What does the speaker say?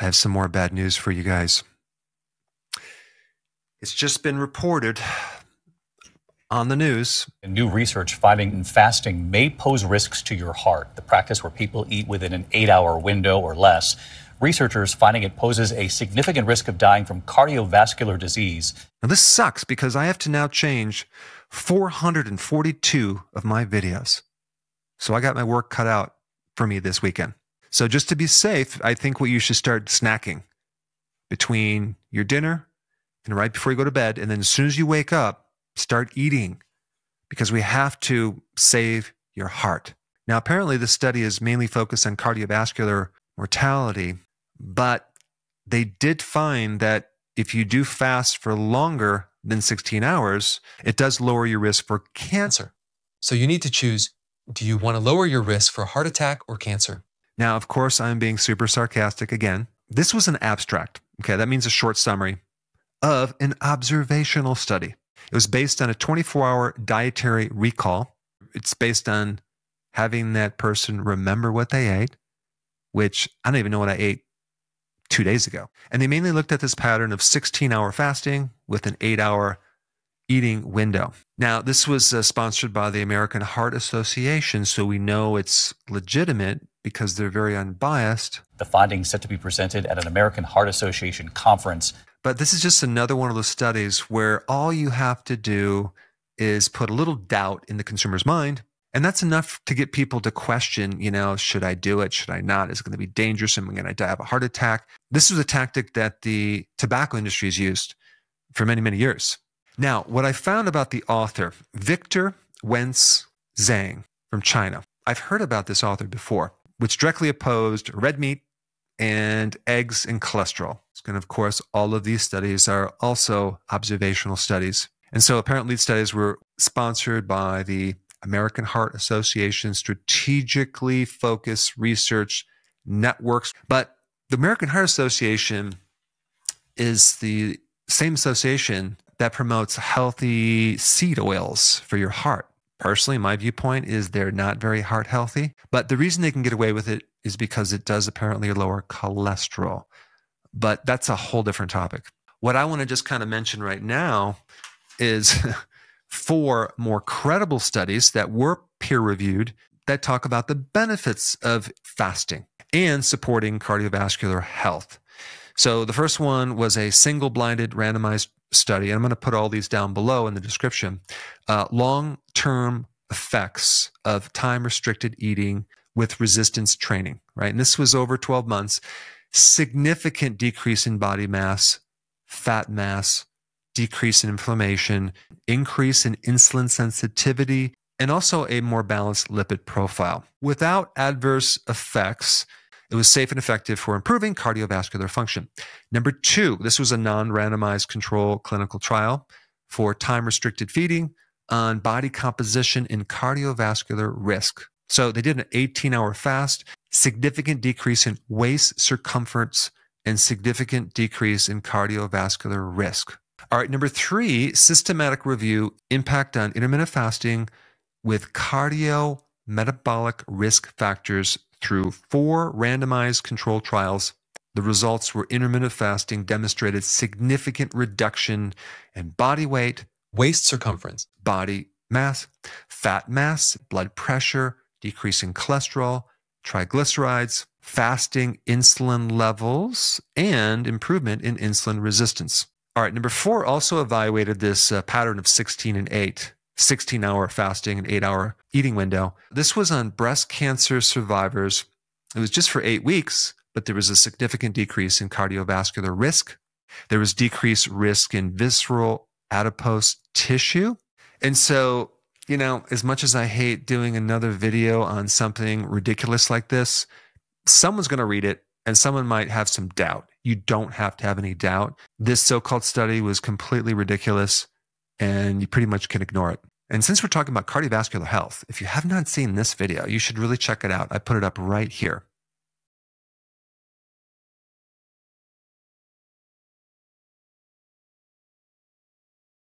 I have some more bad news for you guys. It's just been reported on the news. New research finding fasting may pose risks to your heart, the practice where people eat within an eight hour window or less. Researchers finding it poses a significant risk of dying from cardiovascular disease. Now, this sucks because I have to now change 442 of my videos. So I got my work cut out for me this weekend. So just to be safe, I think what you should start snacking between your dinner and right before you go to bed. And then as soon as you wake up, start eating because we have to save your heart. Now, apparently, this study is mainly focused on cardiovascular mortality, but they did find that if you do fast for longer than 16 hours, it does lower your risk for cancer. So you need to choose do you want to lower your risk for a heart attack or cancer? Now, of course, I'm being super sarcastic again. This was an abstract. Okay, that means a short summary of an observational study. It was based on a 24 hour dietary recall. It's based on having that person remember what they ate, which I don't even know what I ate two days ago. And they mainly looked at this pattern of 16 hour fasting with an eight hour eating window. Now, this was uh, sponsored by the American Heart Association, so we know it's legitimate because they're very unbiased. The findings set to be presented at an American Heart Association conference. But this is just another one of those studies where all you have to do is put a little doubt in the consumer's mind. And that's enough to get people to question, you know, should I do it? Should I not? Is it going to be dangerous? Am I going to die of a heart attack? This is a tactic that the tobacco industry has used for many, many years now, what I found about the author, Victor Wentz Zhang from China, I've heard about this author before, which directly opposed red meat and eggs and cholesterol. And of course, all of these studies are also observational studies. And so apparently, these studies were sponsored by the American Heart Association strategically focused research networks. But the American Heart Association is the same association that promotes healthy seed oils for your heart. Personally, my viewpoint is they're not very heart healthy, but the reason they can get away with it is because it does apparently lower cholesterol. But that's a whole different topic. What I want to just kind of mention right now is four more credible studies that were peer reviewed that talk about the benefits of fasting and supporting cardiovascular health. So the first one was a single blinded randomized study, and I'm going to put all these down below in the description uh, long term effects of time restricted eating with resistance training, right? And this was over 12 months, significant decrease in body mass, fat mass, decrease in inflammation, increase in insulin sensitivity, and also a more balanced lipid profile without adverse effects it was safe and effective for improving cardiovascular function. Number two, this was a non randomized control clinical trial for time restricted feeding on body composition and cardiovascular risk. So they did an 18 hour fast, significant decrease in waist circumference, and significant decrease in cardiovascular risk. All right, number three, systematic review impact on intermittent fasting with cardio metabolic risk factors through four randomized controlled trials. The results were intermittent fasting demonstrated significant reduction in body weight, waist circumference, body mass, fat mass, blood pressure, decreasing cholesterol, triglycerides, fasting insulin levels, and improvement in insulin resistance. All right, number four also evaluated this uh, pattern of 16 and 8 16 hour fasting and eight hour eating window. This was on breast cancer survivors. It was just for eight weeks, but there was a significant decrease in cardiovascular risk. There was decreased risk in visceral adipose tissue. And so, you know, as much as I hate doing another video on something ridiculous like this, someone's going to read it and someone might have some doubt. You don't have to have any doubt. This so called study was completely ridiculous and you pretty much can ignore it. And since we're talking about cardiovascular health, if you have not seen this video, you should really check it out. I put it up right here.